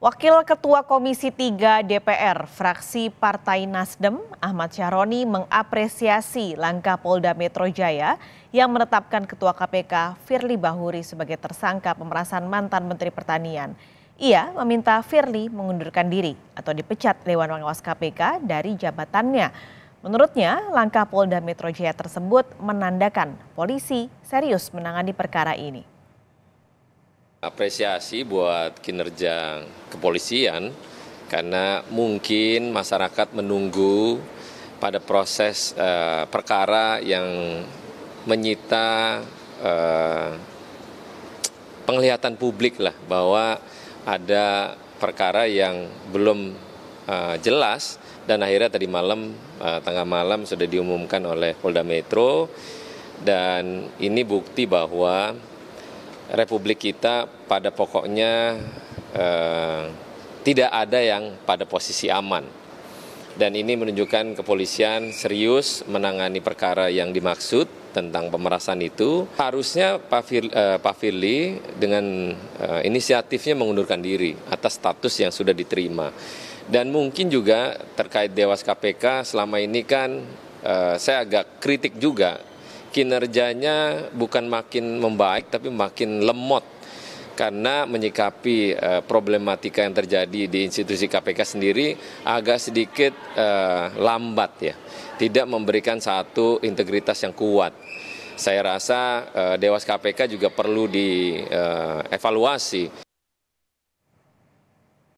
Wakil Ketua Komisi 3 DPR, fraksi Partai Nasdem, Ahmad Syahroni mengapresiasi langkah Polda Metro Jaya yang menetapkan Ketua KPK Firly Bahuri sebagai tersangka pemerasan mantan Menteri Pertanian. Ia meminta Firly mengundurkan diri atau dipecat Dewan Pengawas KPK dari jabatannya. Menurutnya, langkah Polda Metro Jaya tersebut menandakan polisi serius menangani perkara ini. Apresiasi buat kinerja kepolisian karena mungkin masyarakat menunggu pada proses uh, perkara yang menyita uh, penglihatan publik lah bahwa ada perkara yang belum uh, jelas dan akhirnya tadi malam uh, tengah malam sudah diumumkan oleh Polda Metro dan ini bukti bahwa republik kita pada pokoknya eh, tidak ada yang pada posisi aman. Dan ini menunjukkan kepolisian serius menangani perkara yang dimaksud tentang pemerasan itu. Harusnya Pak, Fir, eh, Pak Firly dengan eh, inisiatifnya mengundurkan diri atas status yang sudah diterima. Dan mungkin juga terkait Dewas KPK selama ini kan eh, saya agak kritik juga kinerjanya bukan makin membaik tapi makin lemot karena menyikapi uh, problematika yang terjadi di institusi KPK sendiri agak sedikit uh, lambat ya, tidak memberikan satu integritas yang kuat. Saya rasa uh, Dewas KPK juga perlu dievaluasi. Uh,